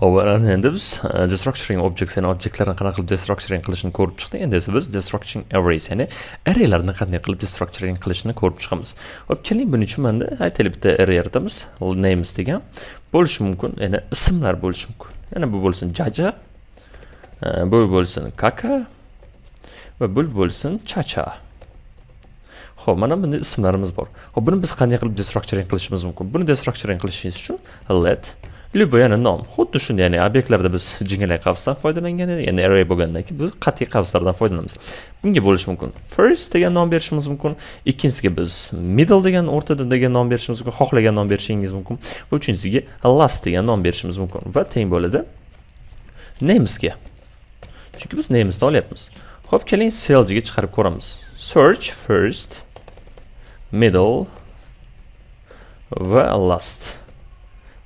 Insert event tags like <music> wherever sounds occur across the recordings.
hop endi biz destructuring objects ya'ni obyektlarni qanaqa qilib destructuring qilishini ko'rib chiqdik endi esa biz destructuring arrays ya'ni arraylarni qanday qilib destructuring qilishini ko'rib chiqamiz hop keling buning uchun manda aytaylik bitta array yaratamiz names degan bo'lishi mumkin ya'ni ismlar bo'lishi mumkin ya'ni bu bo'lsin jaja uh, bu bo'lsin kaka va bu bo'lsin chacha ho'p mana bunday ismlarimiz bor ho'p buni biz qanday qilib destructuring qilishimiz mumkin buni destructuring qilishimiz uchun let любой ya'ni nom xuddi shunday ya'ni obyektlarda biz <laughs> jingalak qavsdan foydalangan edik ya'ni array bo'lgandan keyin biz qat'iy qavslardan foydalanamiz bunga bo'lishi mumkin first degan nom berishimiz mumkin ikkinchisiga biz middle degan o'rtada degan nom berishimiz mumkin xohlagan nom berishingiz mumkin va uchinchisiga last degan nom berishimiz mumkin va teng bo'ladi namesga chunki biz namesni olyapmiz ho'p keling seljiga chiqarib ko'ramiz search first middle va last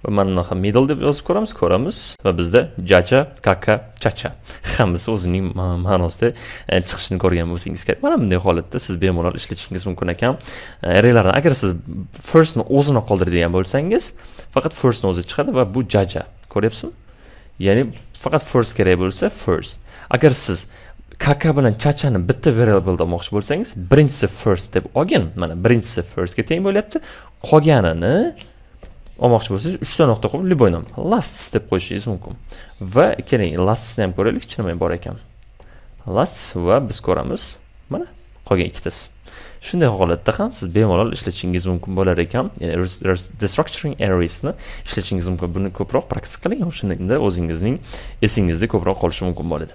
va mana bunaqa middle deb yozib ko'ramiz ko'ramiz va bizda jaja kaka chacha hammasi o'zining ma'nosida e, chiqishini ko'rgan bo'lsangiz kerak mana bunday holatda siz bemalol ishlatishingiz mumkin ekan e, relarni agar siz firstni o'zini qoldiradigan bo'lsangiz faqat firstni o'zi chiqadi va bu jaja ko'ryapsizmi ya'ni faqat first kerak bo'lsa first agar siz kaka bilan chachani bitta variableda olmoqchi bo'lsangiz birinchisi first deb olgin mana birinchisi firstga teng bo'lyapti qolganini olmoqchi bo'lsangiz uchta nuqta qo'yib любой nom lasts deb qo'yishingiz mumkin va keling lastsni ham ko'raylikchi nima bor ekan lasts va biz ko'ramiz mana qolgan ikkitasi shunday holatda ham siz bemalol ishlatishingiz mumkin bo'lar ekan ya'ni destructuring arraysni ishlatishingiz mumkin buni ko'proq praktika qiling o'shanda o'zingizning esingizda ko'proq qolishi mumkin bo'ladi